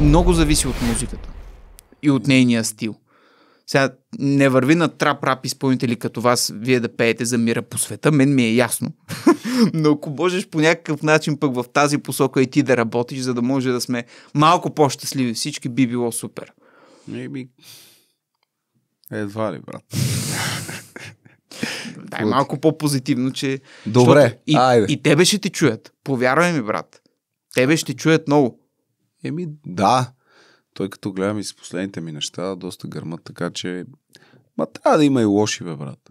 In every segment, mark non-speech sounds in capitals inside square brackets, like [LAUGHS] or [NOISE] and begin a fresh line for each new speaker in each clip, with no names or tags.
много зависи от музиката и от нейния стил. Сега не върви на трап-рап изпълнители като вас, вие да пеете за мира по света, мен ми е ясно. [LAUGHS] Но ако можеш по някакъв начин пък в тази посока и ти да работиш, за да може да сме малко по-щастливи всички, би било супер. Maybe. Едва ли, брат. [LAUGHS] Дай Good. малко по-позитивно, че... Добре, и, айде. И тебе ще ти чуят. Повярвай ми, брат. Тебе ще чуят много. Еми
да, той като гледам и с последните ми неща, доста гърмат, така че... Ма трябва да има и лоши, бе, брат.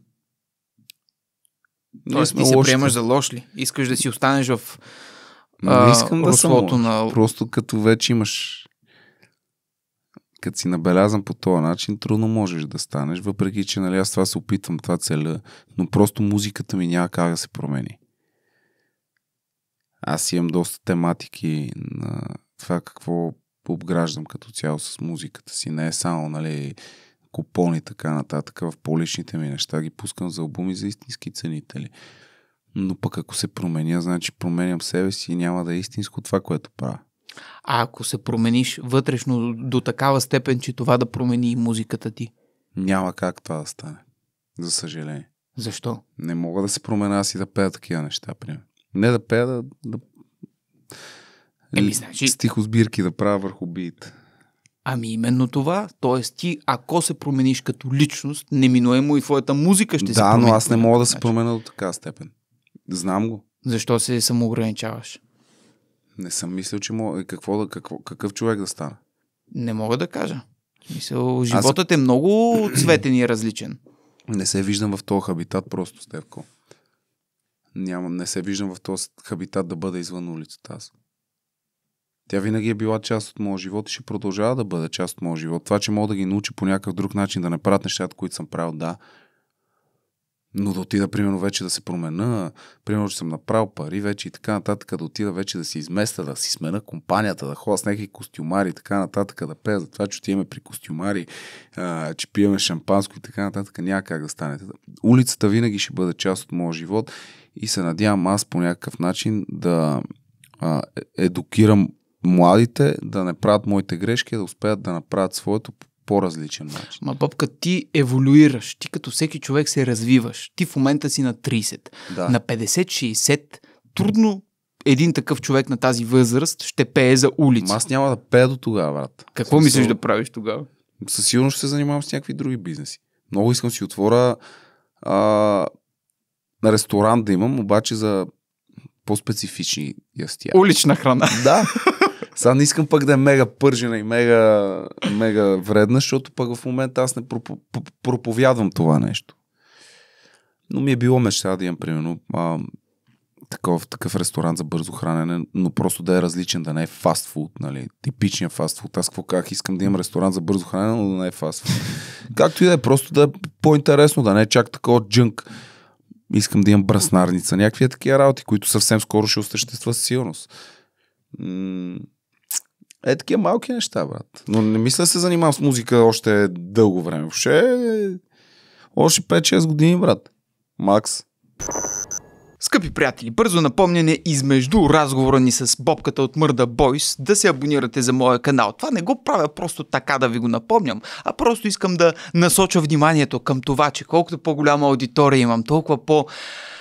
Ние Тоест, ти се лоши. приемаш за
лош ли? Искаш да си останеш в а, не искам да съм лош. На...
Просто като вече имаш... Като си набелязан по този начин, трудно можеш да станеш, въпреки че нали, аз това се опитвам, това целя, но просто музиката ми няма как да се промени. Аз имам доста тематики на това какво обграждам като цяло с музиката си. Не е само, нали, купони и така нататък. В поличните ми неща ги пускам за албуми за истински ценители. Но пък ако се променя, значи променям себе си и няма да е истинско това, което правя.
А ако се промениш вътрешно до такава степен, че това да промени и музиката ти?
Няма как това да стане. За съжаление. Защо? Не мога да се променя аз и да пея такива неща, примерно. Не да пея, да, да Еми, е, значи... Стихосбирки да правя върху бит.
Ами именно това. Тоест ти, ако се промениш като личност, неминуемо и твоята музика ще да, се промени. Да, но аз не мога да се променя до така
степен. Знам го.
Защо се самоограничаваш?
Не съм мислил, че мога. Какво да, какво, какъв човек да стана?
Не мога да кажа. Мисъл, животът аз... е много цветен и различен.
Не се виждам в този хабитат просто, Стевко. Нямам, не се виждам в този хабитат да бъда извън улицата аз. Тя винаги е била част от моя живот и ще продължава да бъде част от моя живот. Това, че мога да ги науча по някакъв друг начин да не правят нещата, които съм правил, да. Но да отида, примерно, вече да се промена, примерно, че съм направил пари вече и така нататък, да отида вече да се изместа, да си смена компанията, да ходя с някакви костюмари и така нататък, да пея за това, че отиваме при костюмари, а, че пиеме шампанско и така нататък, няма как да стане. Улицата винаги ще бъде част от моя живот и се надявам аз по някакъв начин да а, е-, едукирам младите да не правят моите грешки, да успеят да направят своето по по-различен начин.
Ма пъпка, ти еволюираш, ти като всеки човек се развиваш. Ти в момента си на 30, да. на 50-60. Трудно един такъв човек на тази възраст ще пее за улица. Ма аз няма да пея до тогава, брат. Какво Със мислиш да правиш тогава?
Със сигурност ще се занимавам с някакви други бизнеси. Много искам си отворя а, ресторант да имам, обаче за по-специфични ястия. Улична
храна. Да. [LAUGHS]
Сега не искам пък да е мега пържена и мега, мега вредна, защото пък в момента аз не проповядвам това нещо. Но ми е било мечта да имам, примерно, а, такъв, такъв ресторант за бързо хранене, но просто да е различен, да не е фастфуд, нали? Типичният фастфуд. Аз какво как искам да имам ресторант за бързо хранене, но да не е фастфуд. [LAUGHS] Както и да е, просто да е по-интересно, да не е чак такова джънк. Искам да имам браснарница, някакви е такива работи, които съвсем скоро ще осъществят силност. сигурност. Е, такива малки неща, брат. Но не мисля да се занимавам с музика още дълго време. Въобще, е, още 5-6 години, брат. Макс.
Скъпи приятели, бързо напомняне измежду разговора ни с бобката от Мърда Бойс да се абонирате за моя канал. Това не го правя просто така да ви го напомням, а просто искам да насоча вниманието към това, че колкото по-голяма аудитория имам, толкова по-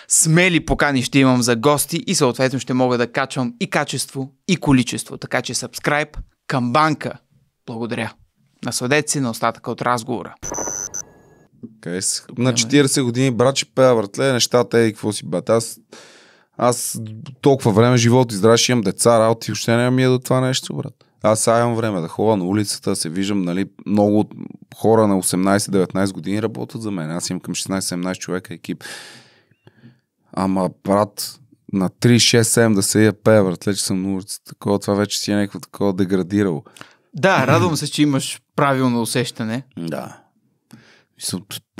смели покани ще имам за гости и съответно ще мога да качвам и качество, и количество. Така че subscribe към банка. Благодаря. Насладете си на остатъка от разговора
така. Е, На 40 ами. години братче, пея, братле, нещата е, какво си, брат, Аз, аз толкова време живот и здраве имам деца, работи, въобще не ми е до това нещо, брат. Аз сега имам време да ходя на улицата, се виждам, нали, много хора на 18-19 години работят за мен. Аз имам към 16-17 човека екип. Ама, брат, на 3-6-7 да се я пее, братле, че съм на улицата. Такова, това вече си е някакво такова деградирало.
Да, радвам се, че имаш правилно усещане.
Да.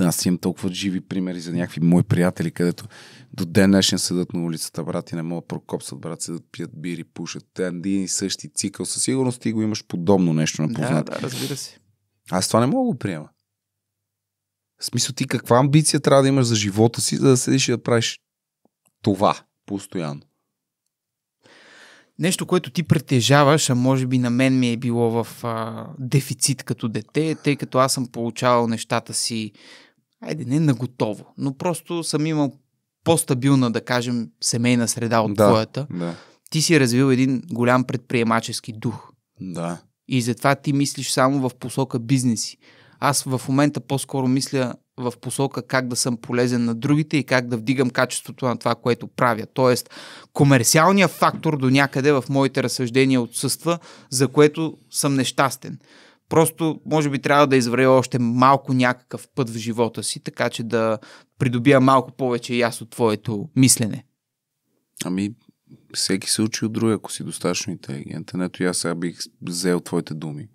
Аз имам толкова живи примери за някакви мои приятели, където до ден днешен седат на улицата, брат, и не могат прокопсат, брат, седат, пият бири, пушат. Те един и същи цикъл. Със сигурност ти го имаш подобно нещо на Да, да, разбира се. Аз това не мога да го приема. В смисъл ти каква амбиция трябва да имаш за живота си, за да седиш и да правиш това постоянно?
нещо, което ти притежаваш, а може би на мен ми е било в а, дефицит като дете, тъй като аз съм получавал нещата си, айде не наготово, но просто съм имал по-стабилна, да кажем, семейна среда от да, твоята. Да. Ти си развил един голям предприемачески дух. Да. И затова ти мислиш само в посока бизнеси. Аз в момента по-скоро мисля в посока как да съм полезен на другите и как да вдигам качеството на това, което правя. Тоест, комерциалният фактор до някъде в моите разсъждения отсъства, за което съм нещастен. Просто, може би, трябва да извървя още малко някакъв път в живота си, така че да придобия малко повече яс от твоето
мислене. Ами, всеки се учи от друг, ако си достатъчно интелигентен. Ето и аз сега бих взел твоите думи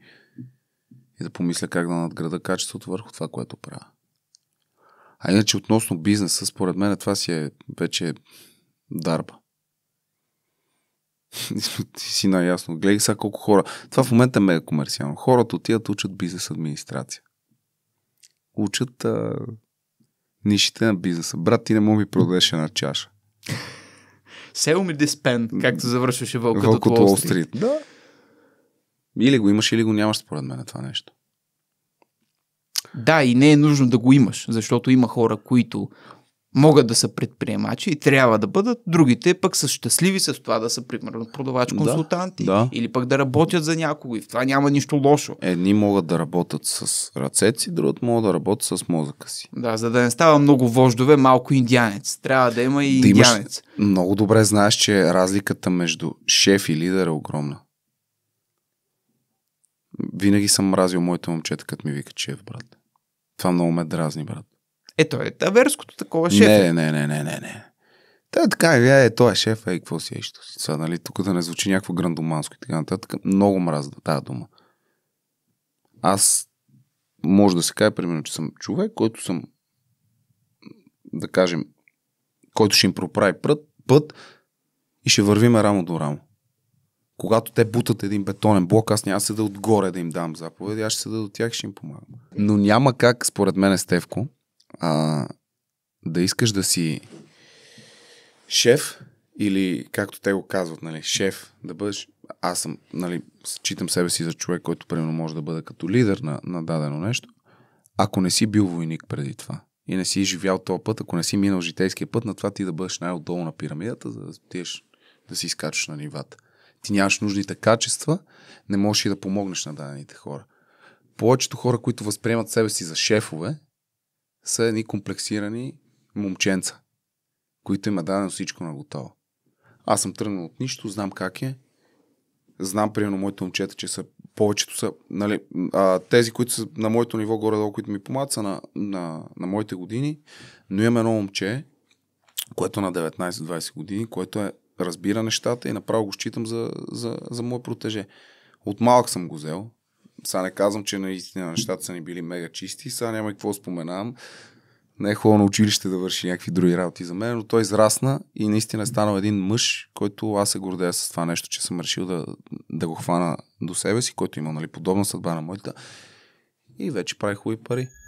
и да помисля как да надграда качеството върху това, което правя. А иначе относно бизнеса, според мен това си е вече е дарба. [LAUGHS] Ти си наясно. Гледай сега колко хора. Това в момента е мега комерциално. Хората отиват учат бизнес администрация. Учат а, нишите на бизнеса. Брат, ти не мога ми продадеш една чаша.
Sell me this pen, както завършваше Вълкът, Вълкът от Wall Street. Да. Или го имаш, или го нямаш, според мен, е това нещо. Да, и не е нужно да го имаш, защото има хора, които могат да са предприемачи и трябва да бъдат. Другите пък са щастливи с това да са, примерно, продавач-консултанти да, да. или пък да работят за някого и в това няма нищо лошо.
Едни могат да работят с ръцете си, другът могат да работят с мозъка си.
Да, за да не става много вождове, малко индианец. Трябва да има и да индианец.
Имаш... Много добре знаеш, че разликата между шеф и лидер е огромна. Винаги съм мразил моите момчета, като ми вика шеф, брат. Това много ме дразни, брат.
Ето е таверското такова е шеф. Не,
не, не, не, не, не. Та така, вие е, е, той е шеф, е, какво си е, си. Сега, нали, тук да не звучи някакво грандоманско и така нататък. Много мразда тази дума. Аз може да се каже, примерно, че съм човек, който съм, да кажем, който ще им проправи път, път и ще вървиме рамо до рамо когато те бутат един бетонен блок, аз няма седа отгоре да им дам заповеди, аз ще седа до тях и ще им помагам. Но няма как, според мен, Стевко, а, да искаш да си шеф или, както те го казват, нали, шеф, да бъдеш... Аз съм, нали, читам себе си за човек, който, примерно, може да бъде като лидер на, на дадено нещо, ако не си бил войник преди това и не си живял този път, ако не си минал житейския път, на това ти да бъдеш най-отдолу на пирамидата, за да да си изкачваш на нивата ти нямаш нужните качества, не можеш и да помогнеш на дадените хора. Повечето хора, които възприемат себе си за шефове, са едни комплексирани момченца, които има е дадено всичко на готово. Аз съм тръгнал от нищо, знам как е. Знам, примерно, моите момчета, че са повечето са, нали, а, тези, които са на моето ниво горе-долу, които ми помагат, са на, на, на моите години, но имам едно момче, което е на 19-20 години, което е разбира нещата и направо го считам за, за, за мое протеже. От малък съм го взел. Сега не казвам, че наистина нещата са ни били мега чисти. Сега няма и какво споменавам. Не е хубаво на училище да върши някакви други работи за мен, но той израсна и наистина е станал един мъж, който аз се гордея с това нещо, че съм решил да, да го хвана до себе си, който е има нали, подобна съдба на моята.
И вече прави хубави пари.